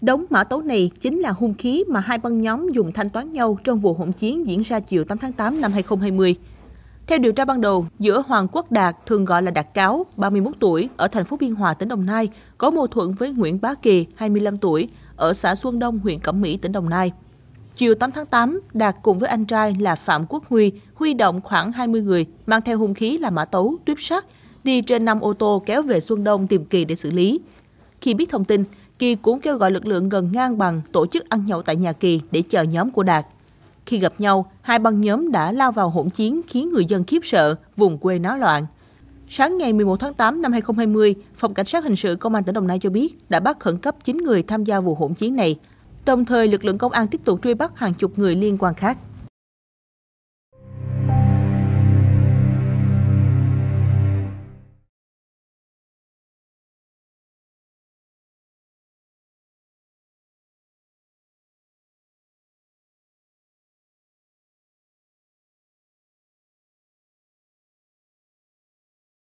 Đống mã tấu này chính là hung khí mà hai băng nhóm dùng thanh toán nhau trong vụ hỗn chiến diễn ra chiều 8 tháng 8 năm 2020. Theo điều tra ban đầu, giữa Hoàng Quốc Đạt, thường gọi là Đạt Cáo, 31 tuổi, ở thành phố Biên Hòa, tỉnh Đồng Nai, có mâu thuẫn với Nguyễn Bá Kỳ, 25 tuổi, ở xã Xuân Đông, huyện Cẩm Mỹ, tỉnh Đồng Nai. Chiều 8 tháng 8, Đạt cùng với anh trai là Phạm Quốc Huy huy động khoảng 20 người mang theo hung khí là mã tấu, tuyếp sắt, đi trên 5 ô tô kéo về Xuân Đông tìm Kỳ để xử lý. Khi biết thông tin, Kỳ cũng kêu gọi lực lượng gần ngang bằng tổ chức ăn nhậu tại nhà Kỳ để chờ nhóm của Đạt. Khi gặp nhau, hai băng nhóm đã lao vào hỗn chiến khiến người dân khiếp sợ, vùng quê náo loạn. Sáng ngày 11 tháng 8 năm 2020, Phòng Cảnh sát Hình sự Công an tỉnh Đồng Nai cho biết đã bắt khẩn cấp 9 người tham gia vụ hỗn chiến này. Đồng thời, lực lượng công an tiếp tục truy bắt hàng chục người liên quan khác.